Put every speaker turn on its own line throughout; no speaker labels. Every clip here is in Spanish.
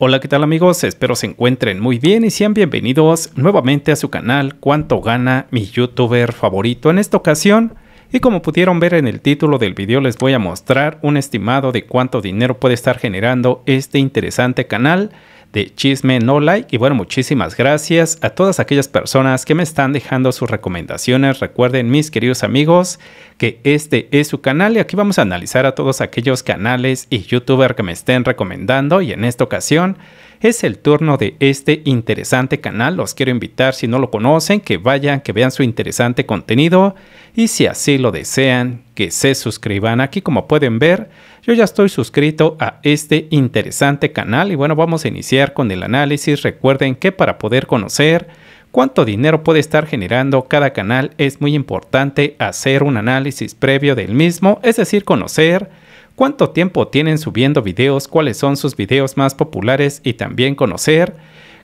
Hola, ¿qué tal amigos? Espero se encuentren muy bien y sean bienvenidos nuevamente a su canal Cuánto gana mi youtuber favorito en esta ocasión. Y como pudieron ver en el título del video les voy a mostrar un estimado de cuánto dinero puede estar generando este interesante canal de Chisme No Like. Y bueno, muchísimas gracias a todas aquellas personas que me están dejando sus recomendaciones. Recuerden, mis queridos amigos, que este es su canal y aquí vamos a analizar a todos aquellos canales y youtuber que me estén recomendando. Y en esta ocasión es el turno de este interesante canal. Los quiero invitar, si no lo conocen, que vayan, que vean su interesante contenido y si así lo desean que se suscriban. Aquí como pueden ver, yo ya estoy suscrito a este interesante canal y bueno, vamos a iniciar con el análisis. Recuerden que para poder conocer cuánto dinero puede estar generando cada canal es muy importante hacer un análisis previo del mismo, es decir, conocer cuánto tiempo tienen subiendo videos, cuáles son sus videos más populares y también conocer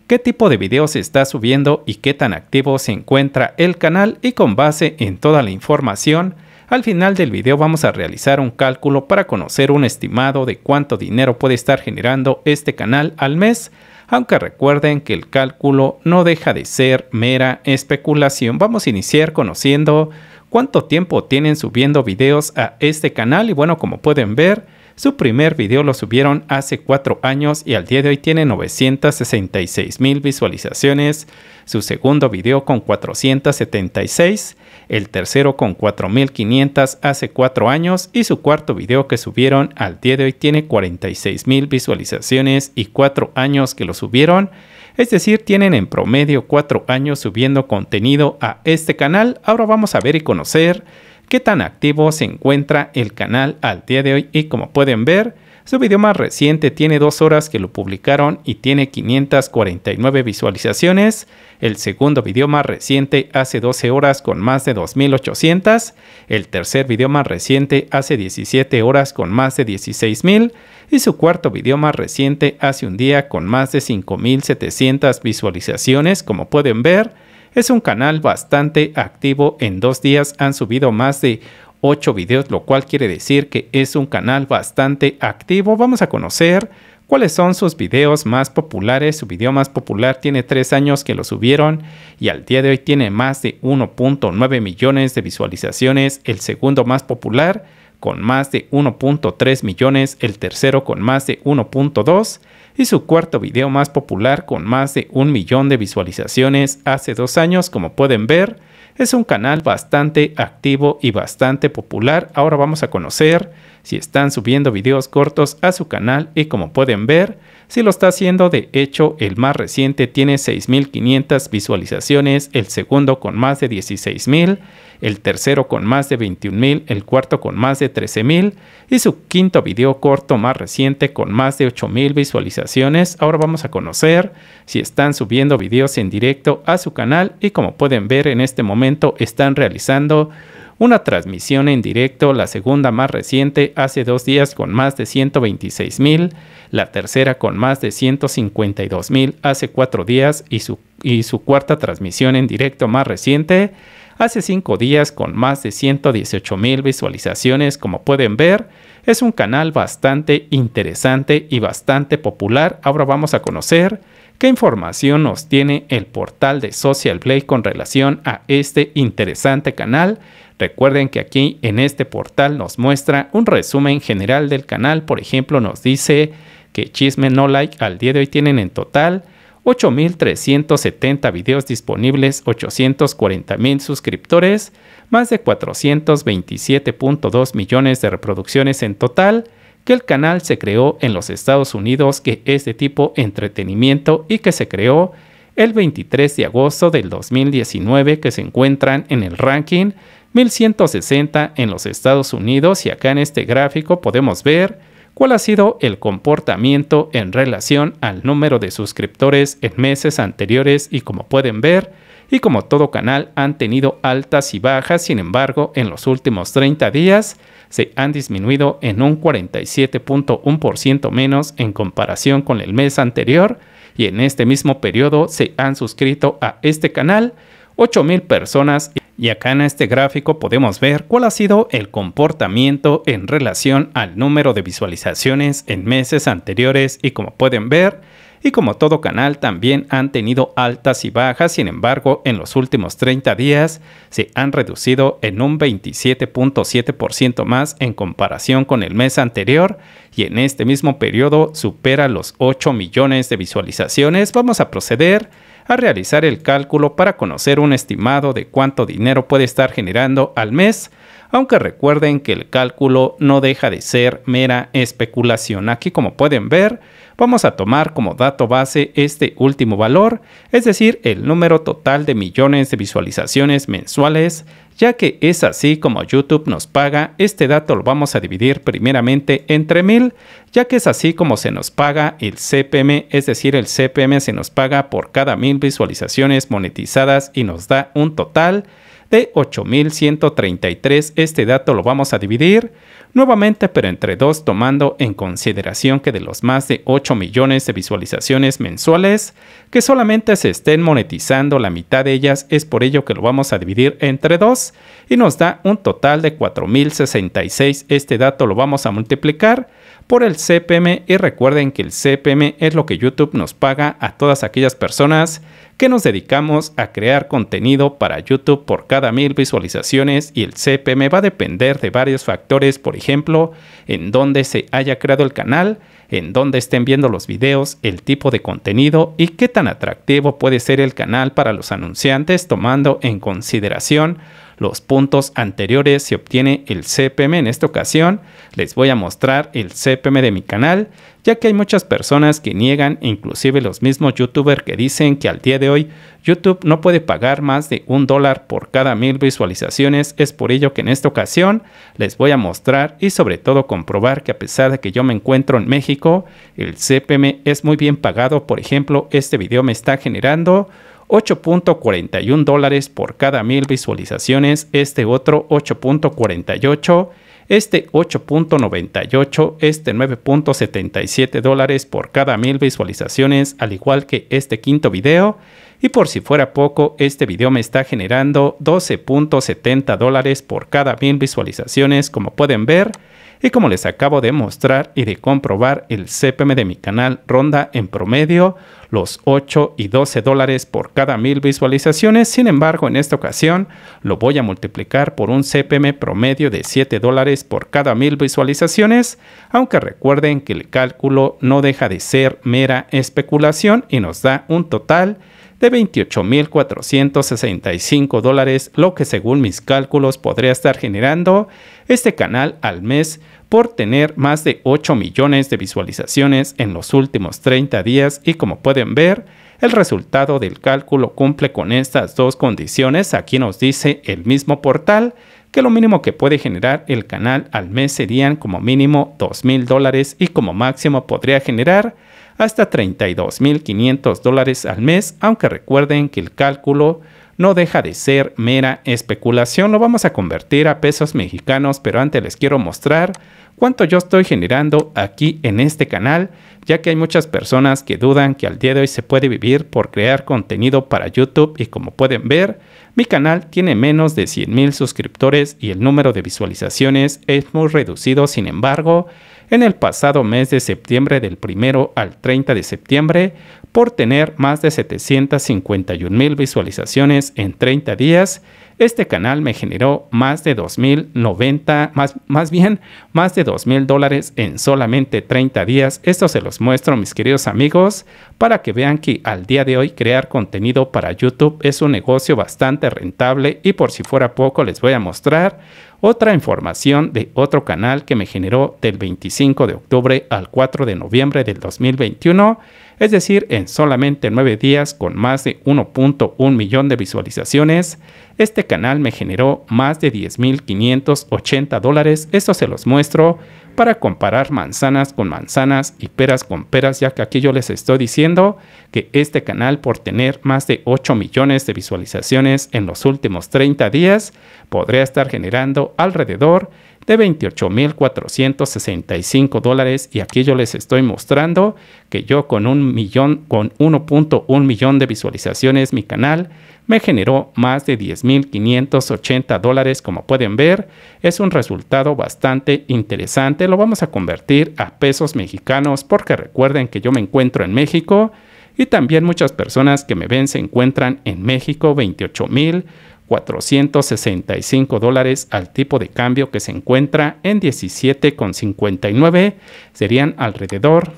qué tipo de videos está subiendo y qué tan activo se encuentra el canal y con base en toda la información al final del video vamos a realizar un cálculo para conocer un estimado de cuánto dinero puede estar generando este canal al mes, aunque recuerden que el cálculo no deja de ser mera especulación. Vamos a iniciar conociendo cuánto tiempo tienen subiendo videos a este canal y bueno, como pueden ver, su primer video lo subieron hace 4 años y al día de hoy tiene 966 mil visualizaciones. Su segundo video con 476, el tercero con 4500 hace 4 años y su cuarto video que subieron al día de hoy tiene 46 mil visualizaciones y 4 años que lo subieron. Es decir, tienen en promedio 4 años subiendo contenido a este canal. Ahora vamos a ver y conocer qué tan activo se encuentra el canal al día de hoy y como pueden ver, su video más reciente tiene dos horas que lo publicaron y tiene 549 visualizaciones. El segundo video más reciente hace 12 horas con más de 2.800. El tercer video más reciente hace 17 horas con más de 16.000. Y su cuarto video más reciente hace un día con más de 5.700 visualizaciones, como pueden ver. Es un canal bastante activo. En dos días han subido más de 8 videos, lo cual quiere decir que es un canal bastante activo. Vamos a conocer cuáles son sus videos más populares. Su video más popular tiene 3 años que lo subieron y al día de hoy tiene más de 1.9 millones de visualizaciones. El segundo más popular con más de 1.3 millones, el tercero con más de 1.2 y su cuarto video más popular con más de un millón de visualizaciones hace dos años, como pueden ver. Es un canal bastante activo y bastante popular. Ahora vamos a conocer si están subiendo videos cortos a su canal y como pueden ver, si lo está haciendo, de hecho el más reciente tiene 6.500 visualizaciones, el segundo con más de 16.000, el tercero con más de 21.000, el cuarto con más de 13.000 y su quinto video corto más reciente con más de 8.000 visualizaciones. Ahora vamos a conocer si están subiendo videos en directo a su canal y como pueden ver en este momento están realizando una transmisión en directo, la segunda más reciente, hace dos días con más de 126,000. mil, la tercera con más de 152,000 mil hace cuatro días y su, y su cuarta transmisión en directo más reciente hace cinco días con más de 118 mil visualizaciones, como pueden ver. Es un canal bastante interesante y bastante popular. Ahora vamos a conocer ¿Qué información nos tiene el portal de Social Blade con relación a este interesante canal? Recuerden que aquí en este portal nos muestra un resumen general del canal. Por ejemplo, nos dice que Chisme No Like al día de hoy tienen en total 8.370 videos disponibles, 840.000 suscriptores, más de 427.2 millones de reproducciones en total que el canal se creó en los Estados Unidos que es de tipo entretenimiento y que se creó el 23 de agosto del 2019 que se encuentran en el ranking 1160 en los Estados Unidos y acá en este gráfico podemos ver cuál ha sido el comportamiento en relación al número de suscriptores en meses anteriores y como pueden ver y como todo canal han tenido altas y bajas, sin embargo en los últimos 30 días se han disminuido en un 47.1% menos en comparación con el mes anterior y en este mismo periodo se han suscrito a este canal 8.000 personas y acá en este gráfico podemos ver cuál ha sido el comportamiento en relación al número de visualizaciones en meses anteriores y como pueden ver y como todo canal también han tenido altas y bajas, sin embargo en los últimos 30 días se han reducido en un 27.7% más en comparación con el mes anterior y en este mismo periodo supera los 8 millones de visualizaciones. Vamos a proceder a realizar el cálculo para conocer un estimado de cuánto dinero puede estar generando al mes aunque recuerden que el cálculo no deja de ser mera especulación. Aquí como pueden ver, vamos a tomar como dato base este último valor, es decir, el número total de millones de visualizaciones mensuales ya que es así como YouTube nos paga, este dato lo vamos a dividir primeramente entre 1000, ya que es así como se nos paga el CPM, es decir, el CPM se nos paga por cada mil visualizaciones monetizadas y nos da un total de 8133. Este dato lo vamos a dividir nuevamente pero entre dos tomando en consideración que de los más de 8 millones de visualizaciones mensuales, que solamente se estén monetizando la mitad de ellas, es por ello que lo vamos a dividir entre dos y nos da un total de 4.066. Este dato lo vamos a multiplicar por el CPM y recuerden que el CPM es lo que YouTube nos paga a todas aquellas personas que nos dedicamos a crear contenido para YouTube por cada mil visualizaciones y el CPM va a depender de varios factores, por ejemplo, en dónde se haya creado el canal, en dónde estén viendo los videos, el tipo de contenido y qué tan atractivo puede ser el canal para los anunciantes tomando en consideración los puntos anteriores se obtiene el CPM. En esta ocasión les voy a mostrar el CPM de mi canal, ya que hay muchas personas que niegan, inclusive los mismos youtubers que dicen que al día de hoy YouTube no puede pagar más de un dólar por cada mil visualizaciones, es por ello que en esta ocasión les voy a mostrar y sobre todo comprobar que a pesar de que yo me encuentro en México, el CPM es muy bien pagado, por ejemplo, este video me está generando 8.41 dólares por cada mil visualizaciones, este otro 8.48 este 8.98, este 9.77 dólares por cada mil visualizaciones, al igual que este quinto video. Y por si fuera poco, este video me está generando 12.70 dólares por cada mil visualizaciones, como pueden ver. Y como les acabo de mostrar y de comprobar, el CPM de mi canal ronda en promedio los 8 y 12 dólares por cada mil visualizaciones, sin embargo en esta ocasión lo voy a multiplicar por un CPM promedio de 7 dólares por cada mil visualizaciones, aunque recuerden que el cálculo no deja de ser mera especulación y nos da un total de 28.465 dólares, lo que según mis cálculos podría estar generando este canal al mes por tener más de 8 millones de visualizaciones en los últimos 30 días y como pueden ver, el resultado del cálculo cumple con estas dos condiciones, aquí nos dice el mismo portal, que lo mínimo que puede generar el canal al mes serían como mínimo 2.000 dólares y como máximo podría generar hasta 32.500 dólares al mes, aunque recuerden que el cálculo no deja de ser mera especulación, lo vamos a convertir a pesos mexicanos, pero antes les quiero mostrar cuánto yo estoy generando aquí en este canal, ya que hay muchas personas que dudan que al día de hoy se puede vivir por crear contenido para YouTube y como pueden ver, mi canal tiene menos de 100.000 suscriptores y el número de visualizaciones es muy reducido, sin embargo, en el pasado mes de septiembre del 1 al 30 de septiembre por tener más de 751.000 visualizaciones en 30 días este canal me generó más de 2.090, más, más bien más de 2.000 dólares en solamente 30 días. Esto se los muestro mis queridos amigos para que vean que al día de hoy crear contenido para YouTube es un negocio bastante rentable y por si fuera poco les voy a mostrar otra información de otro canal que me generó del 25 de octubre al 4 de noviembre del 2021 es decir, en solamente 9 días con más de 1.1 millón de visualizaciones, este canal me generó más de 10.580 dólares, esto se los muestro para comparar manzanas con manzanas y peras con peras, ya que aquí yo les estoy diciendo que este canal por tener más de 8 millones de visualizaciones en los últimos 30 días, podría estar generando alrededor de 28.465 dólares y aquí yo les estoy mostrando que yo con un millón con 1.1 millón de visualizaciones mi canal me generó más de 10.580 dólares como pueden ver es un resultado bastante interesante lo vamos a convertir a pesos mexicanos porque recuerden que yo me encuentro en México y también muchas personas que me ven se encuentran en México 28 mil 465 dólares al tipo de cambio que se encuentra en 17,59 serían alrededor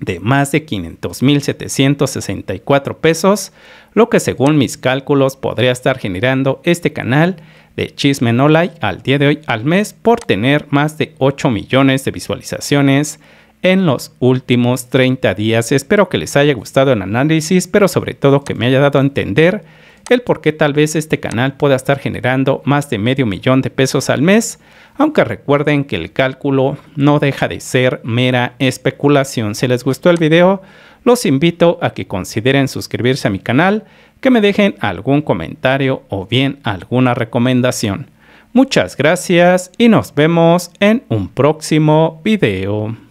de más de 500.764 pesos, lo que según mis cálculos podría estar generando este canal de Chisme No like al día de hoy al mes por tener más de 8 millones de visualizaciones en los últimos 30 días. Espero que les haya gustado el análisis, pero sobre todo que me haya dado a entender el por qué tal vez este canal pueda estar generando más de medio millón de pesos al mes, aunque recuerden que el cálculo no deja de ser mera especulación. Si les gustó el video, los invito a que consideren suscribirse a mi canal, que me dejen algún comentario o bien alguna recomendación. Muchas gracias y nos vemos en un próximo video.